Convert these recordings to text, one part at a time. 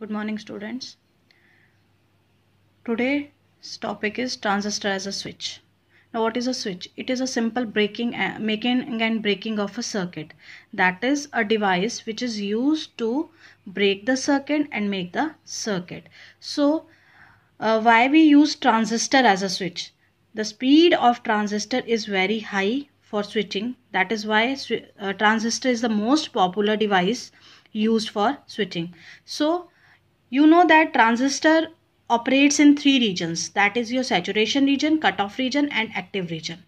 good morning students today's topic is transistor as a switch now what is a switch it is a simple breaking making and breaking of a circuit that is a device which is used to break the circuit and make the circuit so uh, why we use transistor as a switch the speed of transistor is very high for switching that is why uh, transistor is the most popular device used for switching so you know that transistor operates in three regions that is your saturation region cutoff region and active region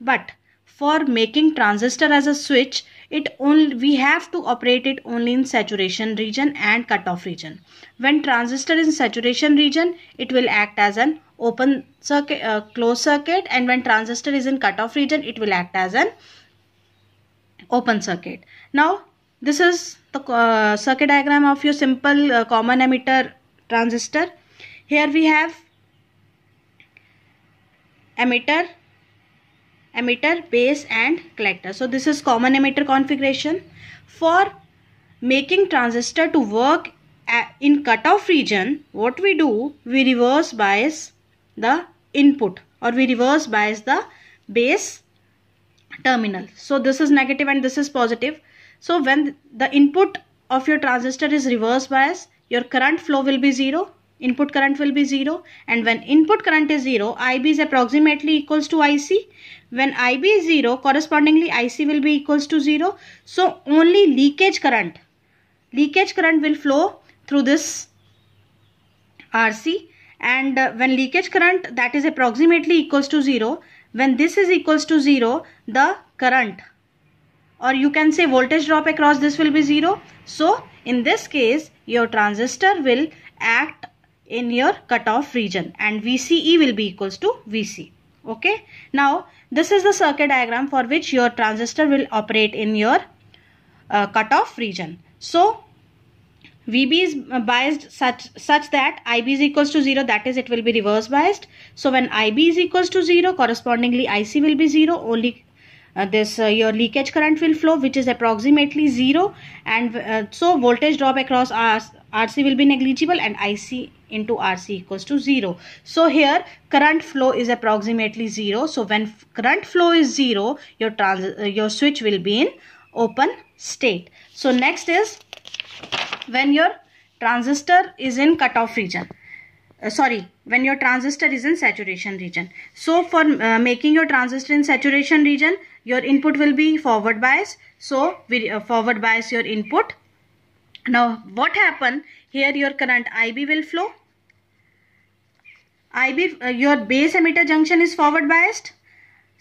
but for making transistor as a switch it only we have to operate it only in saturation region and cutoff region when transistor in saturation region it will act as an open circuit uh, closed circuit and when transistor is in cutoff region it will act as an open circuit now this is the uh, circuit diagram of your simple uh, common emitter transistor. Here we have emitter, emitter, base and collector. So this is common emitter configuration. For making transistor to work in cutoff region, what we do, we reverse bias the input or we reverse bias the base terminal. So this is negative and this is positive. So when the input of your transistor is reverse bias, your current flow will be 0, input current will be 0 and when input current is 0, IB is approximately equals to IC. When IB is 0, correspondingly IC will be equals to 0. So only leakage current, leakage current will flow through this RC and uh, when leakage current that is approximately equals to 0, when this is equals to 0, the current or you can say voltage drop across this will be 0. So in this case your transistor will act in your cutoff region and VCE will be equals to VC. Okay. Now this is the circuit diagram for which your transistor will operate in your uh, cutoff region. So VB is biased such such that IB is equals to 0 that is it will be reverse biased. So when IB is equals to 0 correspondingly IC will be 0 only uh, this uh, your leakage current will flow which is approximately zero and uh, so voltage drop across RC will be negligible and IC into RC equals to zero. So here current flow is approximately zero. So when current flow is zero, your trans uh, your switch will be in open state. So next is when your transistor is in cutoff region. Uh, sorry when your transistor is in saturation region so for uh, making your transistor in saturation region your input will be forward bias so we uh, forward bias your input now what happen here your current ib will flow ib uh, your base emitter junction is forward biased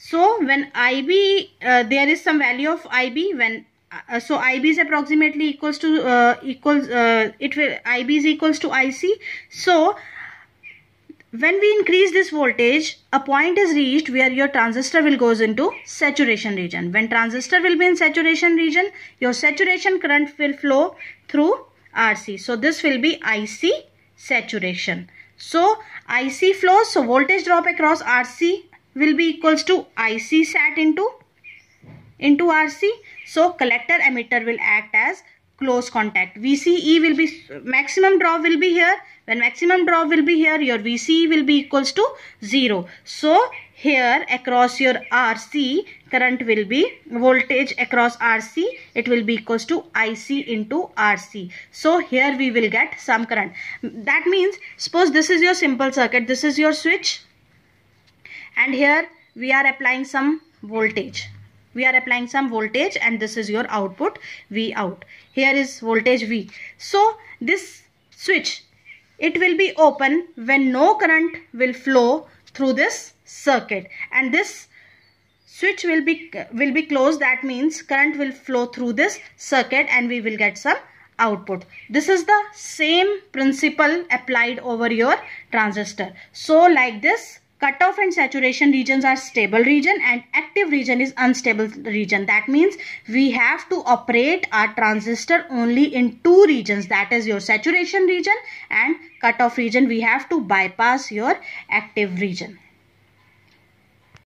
so when ib uh, there is some value of ib when uh, so ib is approximately equals to uh, equals uh, it will ib is equals to ic so when we increase this voltage, a point is reached where your transistor will goes into saturation region. When transistor will be in saturation region, your saturation current will flow through RC. So this will be IC saturation. So IC flows, so voltage drop across RC will be equals to IC sat into, into RC. So collector emitter will act as close contact. VCE will be maximum draw will be here. When maximum draw will be here, your VCE will be equals to 0. So here across your RC current will be voltage across RC it will be equals to IC into RC. So here we will get some current. That means suppose this is your simple circuit. This is your switch and here we are applying some voltage we are applying some voltage and this is your output V out. Here is voltage V. So this switch, it will be open when no current will flow through this circuit and this switch will be will be closed that means current will flow through this circuit and we will get some output this is the same principle applied over your transistor so like this Cutoff and saturation regions are stable region and active region is unstable region. That means we have to operate our transistor only in two regions. That is your saturation region and cutoff region. We have to bypass your active region.